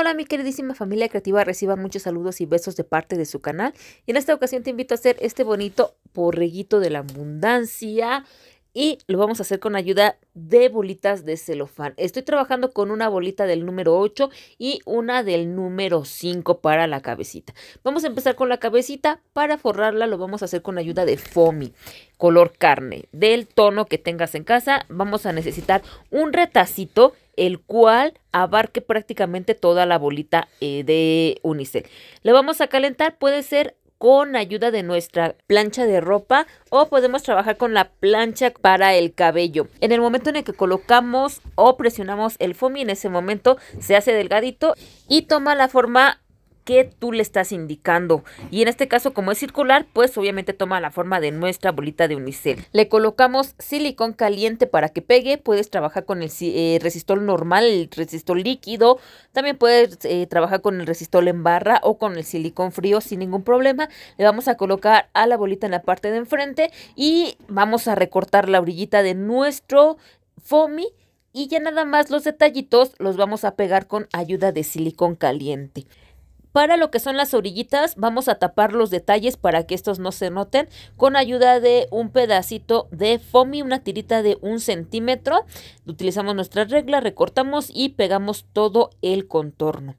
hola mi queridísima familia creativa, reciba muchos saludos y besos de parte de su canal. Y en esta ocasión te invito a hacer este bonito Porreguito de la abundancia y lo vamos a hacer con ayuda de bolitas de celofán. Estoy trabajando con una bolita del número 8 y una del número 5 para la cabecita. Vamos a empezar con la cabecita. Para forrarla lo vamos a hacer con ayuda de foamy, color carne, del tono que tengas en casa. Vamos a necesitar un retacito el cual abarque prácticamente toda la bolita eh, de unicel. La vamos a calentar, puede ser con ayuda de nuestra plancha de ropa o podemos trabajar con la plancha para el cabello. En el momento en el que colocamos o presionamos el foamy, en ese momento se hace delgadito y toma la forma que tú le estás indicando. Y en este caso, como es circular, pues obviamente toma la forma de nuestra bolita de unicel. Le colocamos silicón caliente para que pegue. Puedes trabajar con el eh, resistor normal, el resistor líquido. También puedes eh, trabajar con el resistor en barra o con el silicón frío sin ningún problema. Le vamos a colocar a la bolita en la parte de enfrente y vamos a recortar la orillita de nuestro foamy y ya nada más los detallitos los vamos a pegar con ayuda de silicón caliente. Para lo que son las orillitas, vamos a tapar los detalles para que estos no se noten con ayuda de un pedacito de foamy, una tirita de un centímetro. Utilizamos nuestra regla, recortamos y pegamos todo el contorno.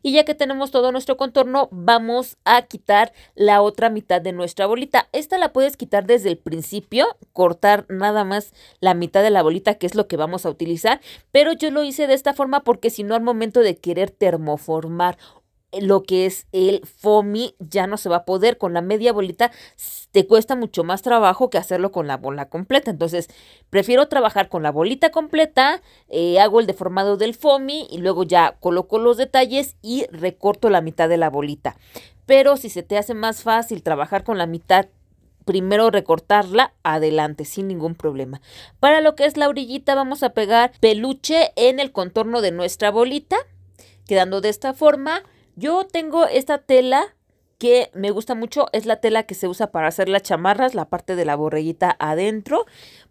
Y ya que tenemos todo nuestro contorno, vamos a quitar la otra mitad de nuestra bolita. Esta la puedes quitar desde el principio, cortar nada más la mitad de la bolita, que es lo que vamos a utilizar. Pero yo lo hice de esta forma porque si no al momento de querer termoformar lo que es el FOMI ya no se va a poder. Con la media bolita te cuesta mucho más trabajo que hacerlo con la bola completa. Entonces, prefiero trabajar con la bolita completa, eh, hago el deformado del FOMI y luego ya coloco los detalles y recorto la mitad de la bolita. Pero si se te hace más fácil trabajar con la mitad primero recortarla adelante sin ningún problema. Para lo que es la orillita vamos a pegar peluche en el contorno de nuestra bolita, quedando de esta forma yo tengo esta tela que me gusta mucho, es la tela que se usa para hacer las chamarras, la parte de la borreguita adentro.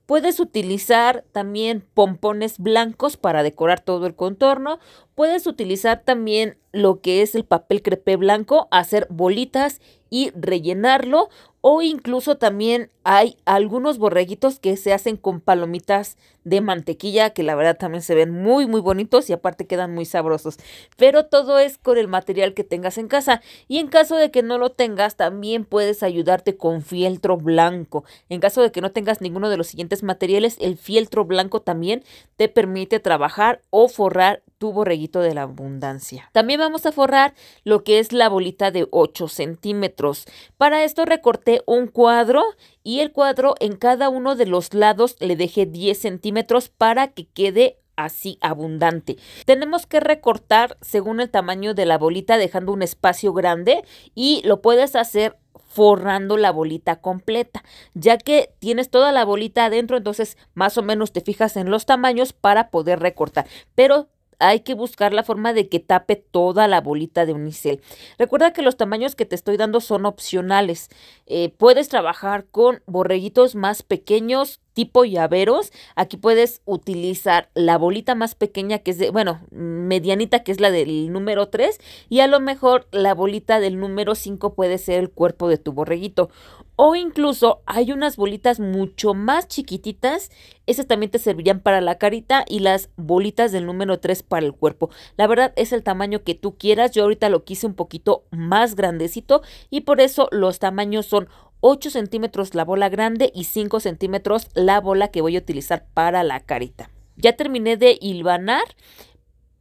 Puedes utilizar también pompones blancos para decorar todo el contorno. Puedes utilizar también lo que es el papel crepé blanco, hacer bolitas y rellenarlo o incluso también hay algunos borreguitos que se hacen con palomitas de mantequilla, que la verdad también se ven muy, muy bonitos y aparte quedan muy sabrosos. Pero todo es con el material que tengas en casa. Y en caso de que no lo tengas, también puedes ayudarte con fieltro blanco. En caso de que no tengas ninguno de los siguientes materiales, el fieltro blanco también te permite trabajar o forrar tu borreguito de la abundancia. También vamos a forrar lo que es la bolita de 8 centímetros. Para esto recorté un cuadro y el cuadro en cada uno de los lados le dejé 10 centímetros para que quede así abundante. Tenemos que recortar según el tamaño de la bolita dejando un espacio grande y lo puedes hacer forrando la bolita completa, ya que tienes toda la bolita adentro, entonces más o menos te fijas en los tamaños para poder recortar, pero hay que buscar la forma de que tape toda la bolita de unicel. Recuerda que los tamaños que te estoy dando son opcionales. Eh, puedes trabajar con borreguitos más pequeños tipo llaveros, aquí puedes utilizar la bolita más pequeña que es de, bueno, medianita que es la del número 3 y a lo mejor la bolita del número 5 puede ser el cuerpo de tu borreguito. O incluso hay unas bolitas mucho más chiquititas, esas también te servirían para la carita y las bolitas del número 3 para el cuerpo. La verdad es el tamaño que tú quieras, yo ahorita lo quise un poquito más grandecito y por eso los tamaños son 8 centímetros la bola grande y 5 centímetros la bola que voy a utilizar para la carita. Ya terminé de hilvanar.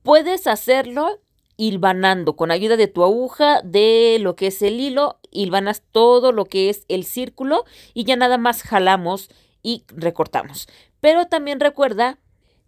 Puedes hacerlo hilvanando con ayuda de tu aguja, de lo que es el hilo, hilvanas todo lo que es el círculo y ya nada más jalamos y recortamos. Pero también recuerda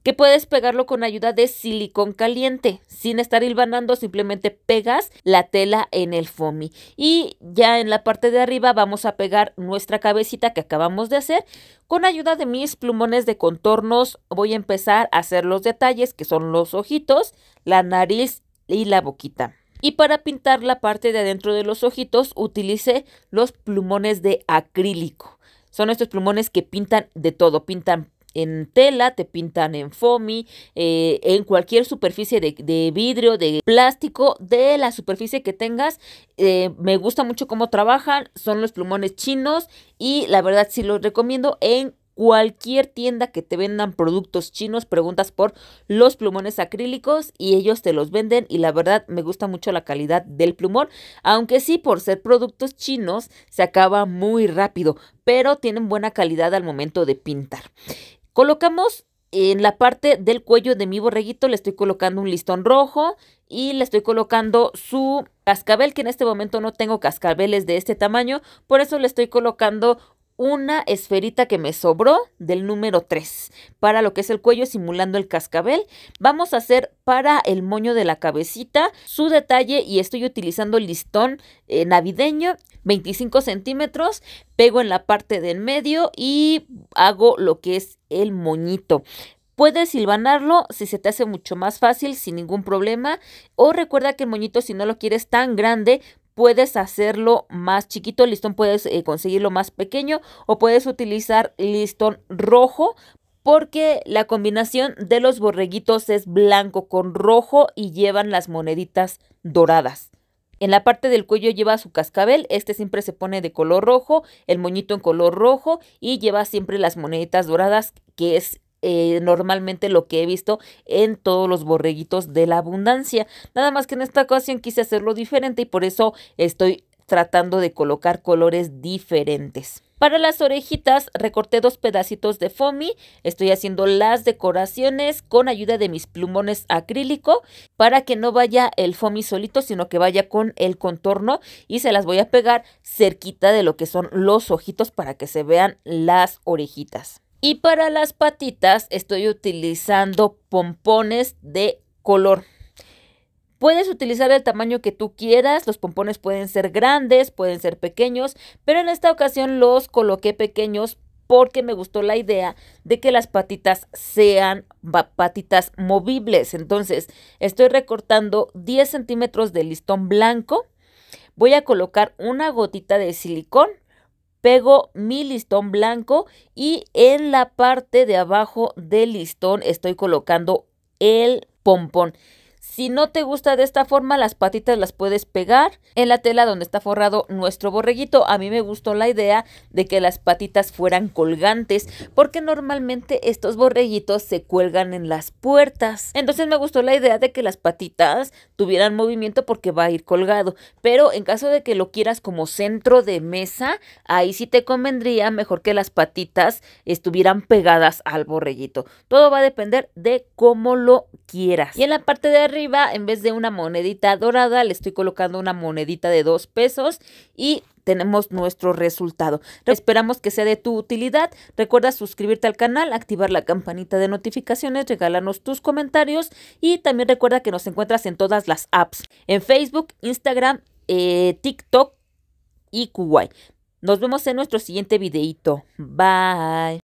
que puedes pegarlo con ayuda de silicón caliente, sin estar hilvanando, simplemente pegas la tela en el foamy. Y ya en la parte de arriba vamos a pegar nuestra cabecita que acabamos de hacer. Con ayuda de mis plumones de contornos voy a empezar a hacer los detalles que son los ojitos, la nariz y la boquita. Y para pintar la parte de adentro de los ojitos utilicé los plumones de acrílico. Son estos plumones que pintan de todo, pintan en tela, te pintan en foamy, eh, en cualquier superficie de, vidrio, de plástico, de la superficie que tengas. Eh, me gusta mucho cómo trabajan, son los plumones chinos y la verdad sí los recomiendo en cualquier tienda que te vendan productos chinos, preguntas por los plumones acrílicos y ellos te los venden y la verdad me gusta mucho la calidad del plumón, aunque sí por ser productos chinos se acaba muy rápido, pero tienen buena calidad al momento de pintar. Colocamos en la parte del cuello de mi borreguito, le estoy colocando un listón rojo y le estoy colocando su cascabel, que en este momento no tengo cascabeles de este tamaño, por eso le estoy colocando una esferita que me sobró del número 3 para lo que es el cuello simulando el cascabel. Vamos a hacer para el moño de la cabecita su detalle y estoy utilizando el listón eh, navideño 25 centímetros. Pego en la parte del medio y hago lo que es el moñito. Puedes silvanarlo si se te hace mucho más fácil, sin ningún problema. O recuerda que el moñito, si no lo quieres tan grande, puedes hacerlo más chiquito, listón puedes eh, conseguirlo más pequeño o puedes utilizar listón rojo porque la combinación de los borreguitos es blanco con rojo y llevan las moneditas doradas. En la parte del cuello lleva su cascabel, este siempre se pone de color rojo, el moñito en color rojo y lleva siempre las moneditas doradas, que es eh, normalmente lo que he visto en todos los borreguitos de la abundancia. Nada más que en esta ocasión quise hacerlo diferente y por eso estoy tratando de colocar colores diferentes. Para las orejitas recorté dos pedacitos de foamy, estoy haciendo las decoraciones con ayuda de mis plumones acrílico para que no vaya el foamy solito sino que vaya con el contorno y se las voy a pegar cerquita de lo que son los ojitos para que se vean las orejitas. Y para las patitas estoy utilizando pompones de color. Puedes utilizar el tamaño que tú quieras, los pompones pueden ser grandes, pueden ser pequeños, pero en esta ocasión los coloqué pequeños porque me gustó la idea de que las patitas sean patitas movibles. Entonces estoy recortando 10 centímetros de listón blanco, voy a colocar una gotita de silicón pego mi listón blanco y en la parte de abajo del listón estoy colocando el pompón. Si no te gusta de esta forma, las patitas las puedes pegar en la tela donde está forrado nuestro borreguito. A mí me gustó la idea de que las patitas fueran colgantes, porque normalmente estos borreguitos se cuelgan en las puertas. Entonces me gustó la idea de que las patitas tuvieran movimiento porque va a ir colgado. Pero en caso de que lo quieras como centro de mesa, ahí sí te convendría mejor que las patitas estuvieran pegadas al borreguito. Todo va a depender de cómo lo quieras. Y en la parte de arriba arriba, en vez de una monedita dorada, le estoy colocando una monedita de dos pesos y tenemos nuestro resultado. Esperamos que sea de tu utilidad. Recuerda suscribirte al canal, activar la campanita de notificaciones, regalarnos tus comentarios y también recuerda que nos encuentras en todas las apps, en Facebook, Instagram, eh, TikTok y Kuwait. Nos vemos en nuestro siguiente videito. Bye.